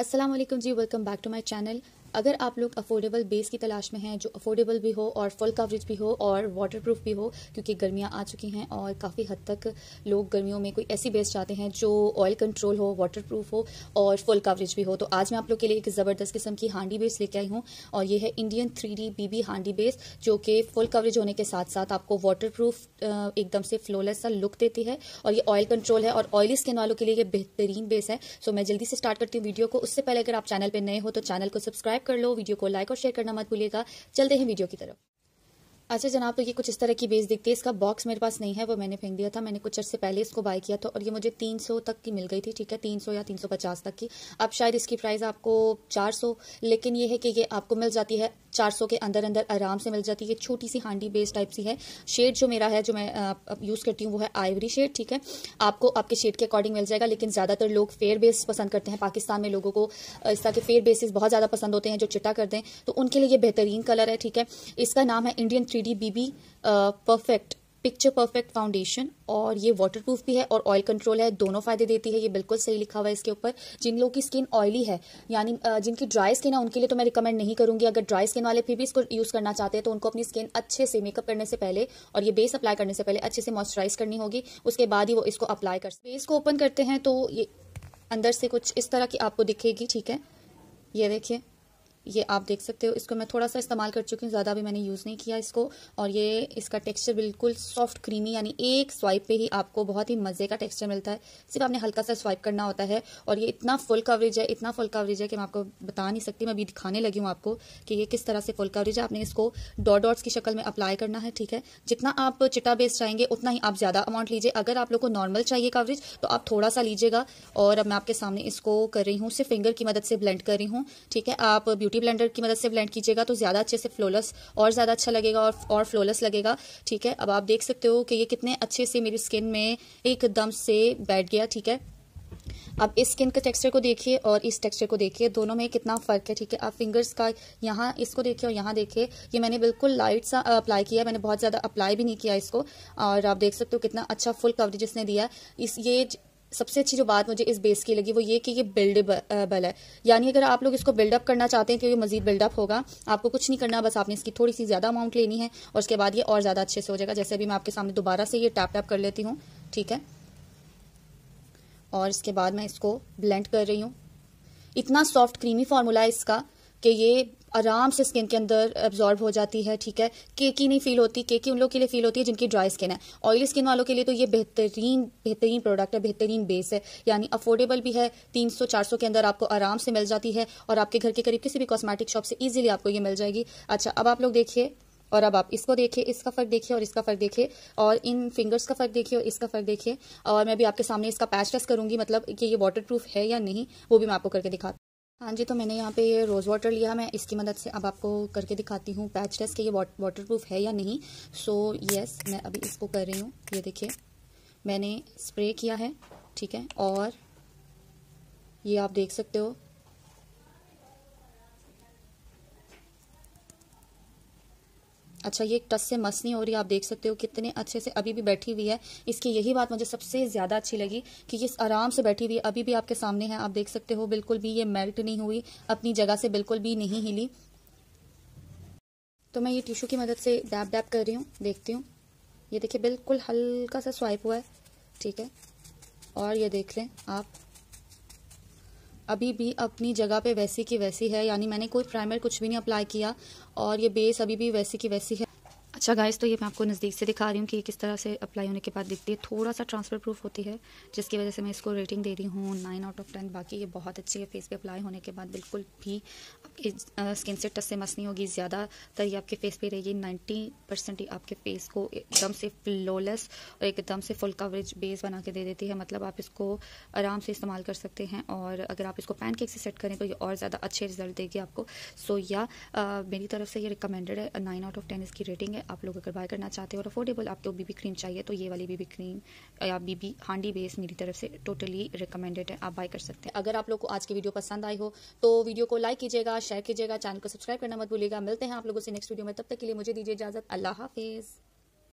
Assalamualaikum ji, welcome back to my channel. अगर आप लोग अफोर्डेबल बेस की तलाश में हैं जो अफोर्डेबल भी हो और फुल कवरेज भी हो और वाटर प्रूफ भी हो क्योंकि गर्मियाँ आ चुकी हैं और काफ़ी हद तक लोग गर्मियों में कोई ऐसी बेस चाहते हैं जो ऑयल कंट्रोल हो वाटर प्रूफ हो और फुल कवरेज भी हो तो आज मैं आप लोग के लिए एक ज़बरदस्त किस्म की हांडी बेस लेके आई हूँ और ये है इंडियन थ्री डी बीबी हांडी बेस जो कि फुल कवरेज होने के साथ साथ आपको वाटर प्रूफ एकदम से फ्लोलेस सा लुक देती है और ये ऑयल कंट्रोल है और ऑयली स्किन वालों के लिए ये बेहतरीन बेस है सो मैं जल्दी से स्टार्ट करती हूँ वीडियो को उससे पहले अगर आप चैनल पर नए हो तो चैनल को सब्सक्राइब सब्सक्राइब कर लो वीडियो को लाइक और शेयर करना मत भूलिएगा चलते हैं वीडियो की तरफ अच्छा जनाब तो ये कुछ इस तरह की बेस दिखती है इसका बॉक्स मेरे पास नहीं है वो मैंने फेंक दिया था मैंने कुछ अर्से पहले इसको बाय किया था और ये मुझे 300 तक की मिल गई थी ठीक है 300 या 350 तक की अब शायद इसकी प्राइस आपको 400 लेकिन ये है कि ये आपको मिल जाती है 400 के अंदर अंदर आराम से मिल जाती है छोटी सी हांडी बेस टाइप सी है शेड जो मेरा है जो मैं यूज़ करती हूँ वो है आइवरी शेड ठीक है आपको आपके शेड के अकॉर्डिंग मिल जाएगा लेकिन ज़्यादातर लोग फेयर बेस पसंद करते हैं पाकिस्तान में लोगों को इस तरह के फेयर बेसिस बहुत ज़्यादा पसंद होते हैं जो चिटा कर दें तो उनके लिए बेहतरीन कलर है ठीक है इसका नाम है Indian three three D B B perfect picture perfect foundation और ये वाटर प्रूफ भी है और ऑयल कंट्रोल है दोनों फायदे देती है ये बिल्कुल सही लिखा हुआ है इसके ऊपर जिन लोगों की स्किन ऑयली है यानी uh, जिनकी ड्राई स्किन है उनके लिए तो मैं रिकमेंड नहीं करूंगी अगर ड्राई स्किन वाले फिर भी इसको यूज करना चाहते हैं तो उनको अपनी स्किन अच्छे से मेकअप करने से पहले और ये बेस अप्लाई करने से पहले अच्छे से मॉइस्चराइज करनी होगी उसके बाद ही वो इसको अप्लाई कर बेस को ओपन करते हैं तो ये अंदर से कुछ इस तरह की आपको दिखेगी ठीक है ये देखिए ये आप देख सकते हो इसको मैं थोड़ा सा इस्तेमाल कर चुकी हूँ ज़्यादा भी मैंने यूज़ नहीं किया इसको और ये इसका टेक्सचर बिल्कुल सॉफ्ट क्रीमी यानी एक स्वाइप पे ही आपको बहुत ही मज़े का टेक्सचर मिलता है सिर्फ आपने हल्का सा स्वाइप करना होता है और ये इतना फुल कवरेज है इतना फुल कवरेज है कि मैं आपको बता नहीं सकती मैं अभी दिखाने लगी हूँ आपको कि ये किस तरह से फुल कवरेज है आपने इसको डॉट डॉट्स की शक्ल में अप्लाई करना है ठीक है जितना आप चिटा बेस चाहेंगे उतना ही आप ज़्यादा अमाउंट लीजिए अगर आप लोग को नॉर्मल चाहिए कवरेज तो आप थोड़ा सा लीजिएगा और अब मैं आपके सामने इसको कर रही हूँ सिर्फ फिंगर की मदद से ब्लेंड कर रही हूँ ठीक है आप ब्यूटी ब्लेंडर की मदद से ब्लेंड कीजिएगा तो ज़्यादा अच्छे से फ्लोलेस और ज़्यादा अच्छा लगेगा और और फ्लोलेस लगेगा ठीक है अब आप देख सकते हो कि ये कितने अच्छे से मेरी स्किन में एकदम से बैठ गया ठीक है अब इस स्किन के टेक्सचर को देखिए और इस टेक्सचर को देखिए दोनों में कितना फ़र्क है ठीक है आप फिंगर्स का यहाँ इसको देखिए और यहाँ देखिए ये मैंने बिल्कुल लाइट सा अप्लाई किया मैंने बहुत ज़्यादा अप्लाई भी नहीं किया इसको और आप देख सकते हो कितना अच्छा फुल कवरेज इसने दिया इस ये सबसे अच्छी जो बात मुझे इस बेस की लगी वो ये कि ये बिल्डेबल है यानी अगर आप लोग इसको बिल्डअप करना चाहते हैं तो ये मजीद बिल्डअप होगा आपको कुछ नहीं करना बस आपने इसकी थोड़ी सी ज़्यादा अमाउंट लेनी है और उसके बाद ये और ज़्यादा अच्छे से हो जाएगा जैसे अभी मैं आपके सामने दोबारा से ये टैप टैप कर लेती हूँ ठीक है और इसके बाद मैं इसको ब्लेंड कर रही हूँ इतना सॉफ्ट क्रीमी फार्मूला है इसका कि ये आराम से स्किन के अंदर एब्जॉर्ब हो जाती है ठीक है केकी नहीं फील होती केकी उन लोगों के लिए फील होती है जिनकी ड्राई स्किन है ऑयली स्किन वालों के लिए तो ये बेहतरीन बेहतरीन प्रोडक्ट है बेहतरीन बेस है यानी अफोर्डेबल भी है तीन सौ चार सौ के अंदर आपको आराम से मिल जाती है और आपके घर के करीब किसी भी कॉस्मेटिक शॉप से ईजिली आपको ये मिल जाएगी अच्छा अब आप लोग देखिए और अब आप इसको देखिए इसका फर्क देखिए और इसका फर्क देखिए और इन फिंगर्स का फर्क देखिए और इसका फर्क देखिए और मैं भी आपके सामने इसका पैच टेस्ट करूंगी मतलब कि ये वाटर प्रूफ है या नहीं वो भी मैं आपको करके दिखा हाँ जी तो मैंने यहाँ पे ये रोज़ वाटर लिया मैं इसकी मदद से अब आपको करके दिखाती हूँ पैच टेस्ट कि ये वाटर प्रूफ है या नहीं सो so, यस yes, मैं अभी इसको कर रही हूँ ये देखिए मैंने स्प्रे किया है ठीक है और ये आप देख सकते हो अच्छा ये टस से मस नहीं हो रही आप देख सकते हो कितने अच्छे से अभी भी बैठी हुई है इसकी यही बात मुझे सबसे ज़्यादा अच्छी लगी कि ये आराम से बैठी हुई है अभी भी आपके सामने है आप देख सकते हो बिल्कुल भी ये मेल्ट नहीं हुई अपनी जगह से बिल्कुल भी नहीं हिली तो मैं ये टिश्यू की मदद से डैप डैप कर रही हूँ देखती हूँ ये देखिए बिल्कुल हल्का सा स्वाइप हुआ है ठीक है और ये देख लें आप अभी भी अपनी जगह पे वैसी की वैसी है यानी मैंने कोई प्राइमर कुछ भी नहीं अप्लाई किया और ये बेस अभी भी वैसी की वैसी है अच्छा गाइस तो ये मैं आपको नज़दीक से दिखा रही हूँ कि किस तरह से अप्लाई होने के बाद दिखती है थोड़ा सा ट्रांसफर प्रूफ होती है जिसकी वजह से मैं इसको रेटिंग दे रही हूँ नाइन आउट ऑफ टेन बाकी ये बहुत अच्छी है फेस पे अप्लाई होने के बाद बिल्कुल भी आपकी स्किन से टस से मस नहीं होगी ज़्यादातर ये आपके फेस पर रहेगी नाइन्टी परसेंट आपके फेस को एकदम से फ्लॉलेस और एकदम से फुल कवरेज बेस बना के दे देती है मतलब आप इसको आराम से इस्तेमाल कर सकते हैं और अगर आप इसको पैन केक से सेट करें तो ये और ज़्यादा अच्छे रिजल्ट देगी आपको सो या मेरी तरफ से ये रिकमेंडेड है नाइन आउट ऑफ टेन इसकी रेटिंग है आप आप लोग अगर बाय करना चाहते हो और अफोर्डेबल आपको बीबी क्रीम चाहिए तो ये वाली बीबी क्रीम या बीबी हांडी बेस मेरी तरफ से टोटली रिकमेंडेड है आप बाय कर सकते हैं अगर आप लोग को आज की वीडियो पसंद आई हो तो वीडियो को लाइक कीजिएगा शेयर कीजिएगा चैनल को सब्सक्राइब करना मत भूलिएगा मिलते हैं आप लोगों से नेक्स्ट वीडियो में तब तक के लिए मुझे दीजिए इजाजत अल्लाह हाफिज़